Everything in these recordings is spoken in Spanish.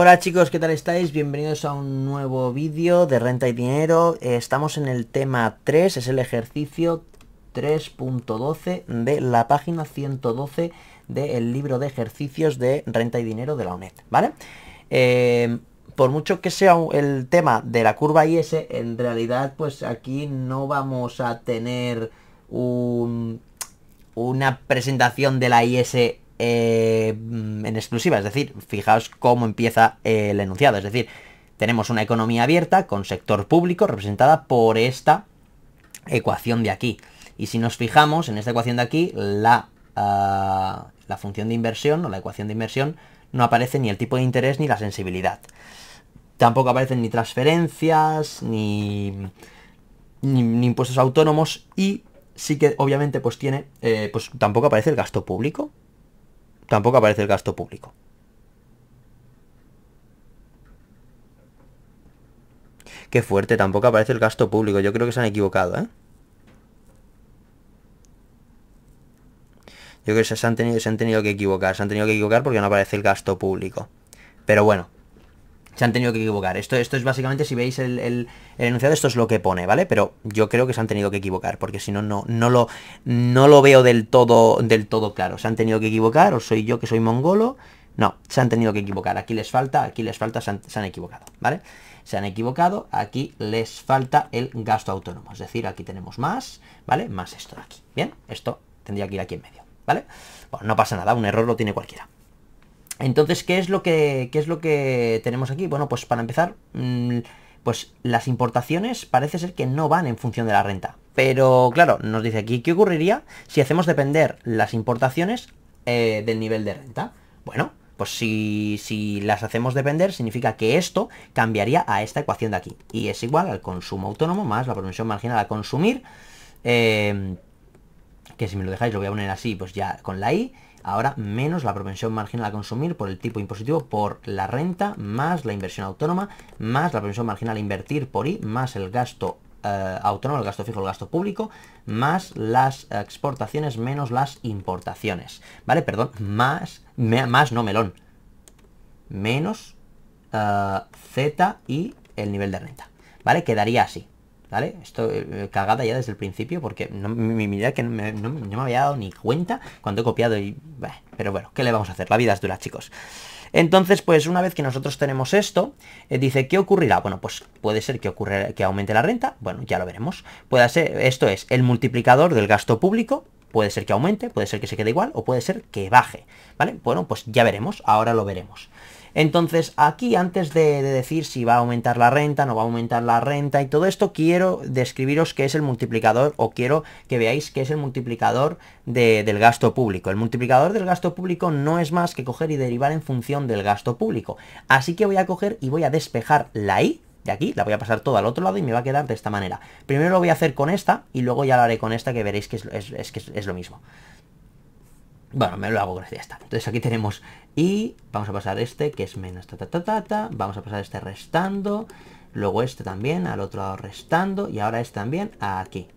Hola chicos, ¿qué tal estáis? Bienvenidos a un nuevo vídeo de renta y dinero. Eh, estamos en el tema 3, es el ejercicio 3.12 de la página 112 del libro de ejercicios de renta y dinero de la UNED, ¿vale? Eh, por mucho que sea el tema de la curva IS, en realidad pues aquí no vamos a tener una presentación de la IS eh, mm, en exclusiva, es decir, fijaos cómo empieza el enunciado, es decir, tenemos una economía abierta con sector público representada por esta ecuación de aquí. Y si nos fijamos en esta ecuación de aquí, la, ah, la función de inversión o la ecuación de inversión no aparece ni el tipo de interés ni la sensibilidad. Tampoco aparecen ni transferencias, ni, ni, impuestos autónomos y sí que obviamente pues tiene, eh, pues tampoco aparece el gasto público, tampoco aparece el gasto público. Qué fuerte, tampoco aparece el gasto público. Yo creo que se han equivocado, ¿eh? Yo creo que se han tenido, se han tenido que equivocar. Se han tenido que equivocar porque no aparece el gasto público. Pero bueno, se han tenido que equivocar. Esto, esto es básicamente, si veis el, enunciado, esto es lo que pone, ¿vale? Pero yo creo que se han tenido que equivocar, porque si no, no, no, lo, no lo veo del todo, del todo claro. Se han tenido que equivocar, o soy yo que soy mongolo. No, se han tenido que equivocar. Aquí les falta, aquí les falta, se han, se han equivocado, ¿vale? Se han equivocado, aquí les falta el gasto autónomo. Es decir, aquí tenemos más, ¿vale? Más esto de aquí. Bien, esto tendría que ir aquí en medio, ¿vale? Bueno, no pasa nada, un error lo tiene cualquiera. Entonces, ¿qué es lo que, tenemos aquí? Bueno, pues para empezar, mm, pues las importaciones parece ser que no van en función de la renta. Pero claro, nos dice aquí, ¿qué ocurriría si hacemos depender las importaciones eh, del nivel de renta? Bueno, pues si, las hacemos depender, significa que esto cambiaría a esta ecuación de aquí. Y es igual al consumo autónomo más la promisión marginal a consumir. Eh, que si me lo dejáis lo voy a poner así, pues ya con la I ahora menos la propensión marginal a consumir por el tipo impositivo por la renta, más la inversión autónoma, más la propensión marginal a invertir por I, más el gasto eh, autónomo, el gasto fijo, el gasto público, más las exportaciones, menos las importaciones. ¿Vale? Perdón, más, más no melón. Menos eh, Z y el nivel de renta. ¿Vale? Quedaría así. ¿vale? Esto eh, eh, cagada ya desde el principio porque no, mi, que no me, había dado ni cuenta cuando he copiado y... pero bueno, ¿qué le vamos a hacer? La vida es dura, chicos. Entonces, pues una vez que nosotros tenemos esto, eh, dice, ¿qué ocurrirá? Bueno, pues puede ser que, ocurra que aumente la renta, bueno, ya lo veremos. Puede ser, esto es el multiplicador del gasto público, puede ser que aumente, puede ser que se quede igual o puede ser que baje, ¿vale? Bueno, pues ya veremos, ahora lo veremos. Entonces aquí antes de, decir si va a aumentar la renta, no va a aumentar la renta y todo esto, quiero describiros qué es el multiplicador o quiero que veáis qué es el multiplicador del gasto público. El multiplicador del gasto público no es más que coger y derivar en función del gasto público. Así que voy a coger y voy a despejar la I de aquí, la voy a pasar todo al otro lado y me va a quedar de esta manera. Primero lo voy a hacer con esta y luego ya lo haré con esta que veréis que es lo mismo. Bueno, me lo hago gracias. ya Entonces aquí tenemos y, vamos a pasar este, que es menos ta ta ta vamos a pasar este restando, luego este también, al otro lado restando, y ahora este también aquí.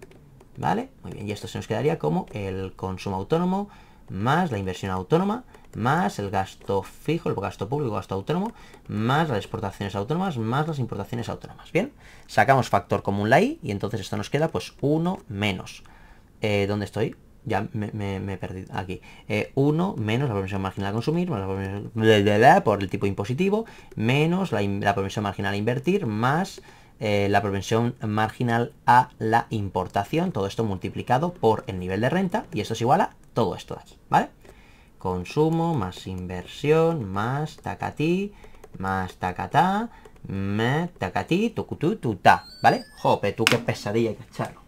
¿Vale? Muy bien, y esto se nos quedaría como el consumo autónomo, más la inversión autónoma, más el gasto fijo, el gasto público, gasto autónomo, más las exportaciones autónomas, más las importaciones autónomas. Bien, sacamos factor común la I, y entonces esto nos queda pues 1 menos. Eh, ¿Dónde estoy? ya me, he perdido aquí. 1 eh, menos la promesa marginal a consumir, más la por el tipo impositivo, menos la, la marginal a invertir, más eh, la propensión marginal a la importación, todo esto multiplicado por el nivel de renta, y esto es igual a todo esto de aquí, ¿vale? Consumo, más inversión, más tacatí, más tacatá, me, tacatí, tu, ta ¿vale? Jope, tú qué pesadilla, echarlo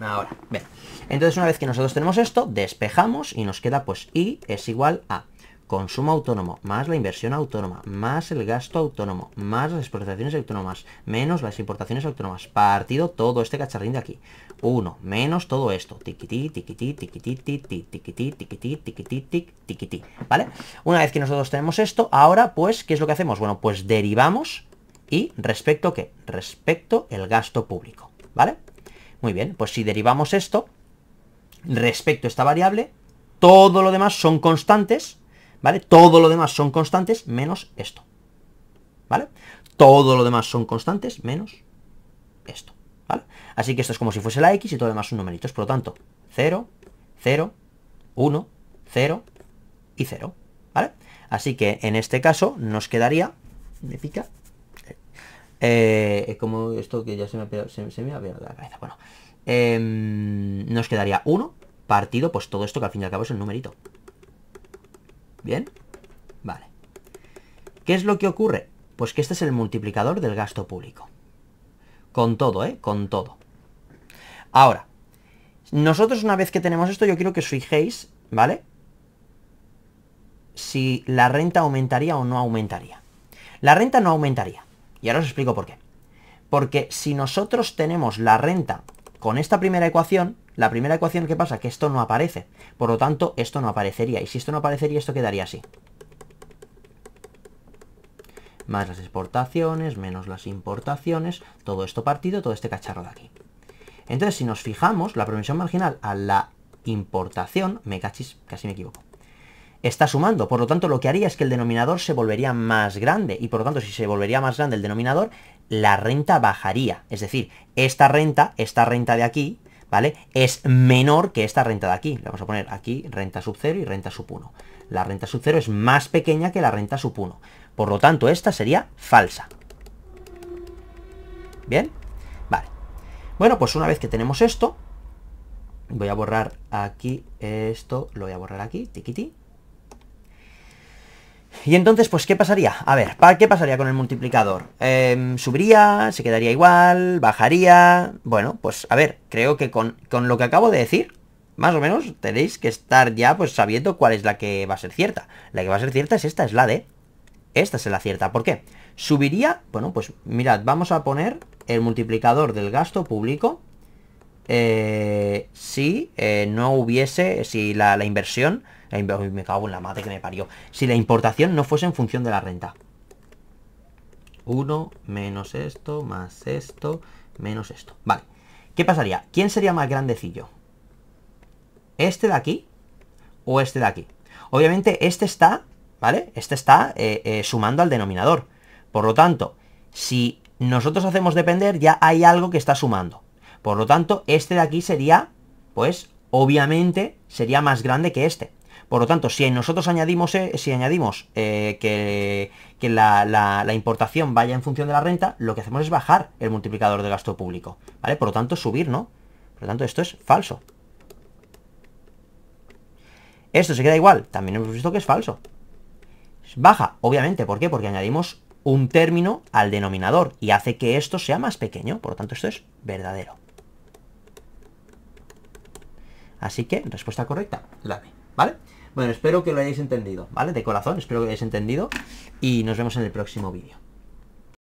Ahora, bien. Entonces una vez que nosotros tenemos esto, despejamos y nos queda pues I es igual a consumo autónomo, más la inversión autónoma, más el gasto autónomo, más las exportaciones autónomas, menos las importaciones autónomas, partido todo este cacharrín de aquí. Uno, menos todo esto. Tiquití, tiquití, tiquití, tiquití, tiquití, tiquití, tiquití, tiquití, ¿vale? Una vez que nosotros tenemos esto, ahora pues, ¿qué es lo que hacemos? Bueno, pues derivamos y respecto qué? Respecto el gasto público, ¿vale? Muy bien, pues si derivamos esto respecto a esta variable, todo lo demás son constantes, ¿vale? Todo lo demás son constantes menos esto, ¿vale? Todo lo demás son constantes menos esto, ¿vale? Así que esto es como si fuese la x y todo lo demás son numeritos. Por lo tanto, 0, 0, 1, 0 y 0, ¿vale? Así que en este caso nos quedaría, me pica, eh, como esto que ya se me ha pegado, se, me ha la cabeza. Bueno, em, nos quedaría 1 partido, pues todo esto que al fin y al cabo es el numerito. ¿Bien? Vale. ¿Qué es lo que ocurre? Pues que este es el multiplicador del gasto público. Con todo, ¿eh? Con todo. Ahora, nosotros una vez que tenemos esto, yo quiero que os fijéis, ¿vale? Si la renta aumentaría o no aumentaría. La renta no aumentaría. Y ahora os explico por qué. Porque si nosotros tenemos la renta con esta primera ecuación, la primera ecuación que pasa que esto no aparece. Por lo tanto, esto no aparecería. Y si esto no aparecería, esto quedaría así. Más las exportaciones, menos las importaciones, todo esto partido, todo este cacharro de aquí. Entonces, si nos fijamos, la promisión marginal a la importación, me cachis, casi me equivoco está sumando. Por lo tanto, lo que haría es que el denominador se volvería más grande. Y por lo tanto, si se volvería más grande el denominador, la renta bajaría. Es decir, esta renta, esta renta de aquí, ¿vale? Es menor que esta renta de aquí. Le vamos a poner aquí renta sub 0 y renta sub 1. La renta sub 0 es más pequeña que la renta sub 1. Por lo tanto, esta sería falsa. ¿Bien? Vale. Bueno, pues una vez que tenemos esto, voy a borrar aquí esto, lo voy a borrar aquí, tiquití. Y entonces, pues, ¿qué pasaría? A ver, ¿para ¿qué pasaría con el multiplicador? Em, ¿Subiría? ¿Se quedaría igual? ¿Bajaría? Bueno, pues, a ver, creo que con, con, lo que acabo de decir, más o menos, tenéis que estar ya, pues, sabiendo cuál es la que va a ser cierta. La que va a ser cierta es esta, es la de... Esta es la cierta. ¿Por qué? ¿Subiría? Bueno, pues, mirad, vamos a poner el multiplicador del gasto público eh, si eh, no hubiese, si la, inversión, me cago en la madre que me parió, si la importación no fuese en función de la renta. 1 menos esto, más esto, menos esto. Vale. ¿Qué pasaría? ¿Quién sería más grandecillo? ¿Este de aquí? ¿O este de aquí? Obviamente este está, ¿vale? Este está eh, sumando al denominador. Por lo tanto, si nosotros hacemos depender, ya hay algo que está sumando. Por lo tanto, este de aquí sería, pues, obviamente, sería más grande que este. Por lo tanto, si nosotros añadimos, eh, si añadimos eh, que, la, importación vaya en función de la renta, lo que hacemos es bajar el multiplicador de gasto público. ¿Vale? Por lo tanto, subir, ¿no? Por lo tanto, esto es falso. Esto se queda igual. También hemos visto que es falso. Baja, obviamente. ¿Por qué? Porque añadimos un término al denominador y hace que esto sea más pequeño. Por lo tanto, esto es verdadero. Así que, respuesta correcta, la B, ¿vale? Bueno, espero que lo hayáis entendido, ¿vale? De corazón, espero que lo hayáis entendido y nos vemos en el próximo vídeo.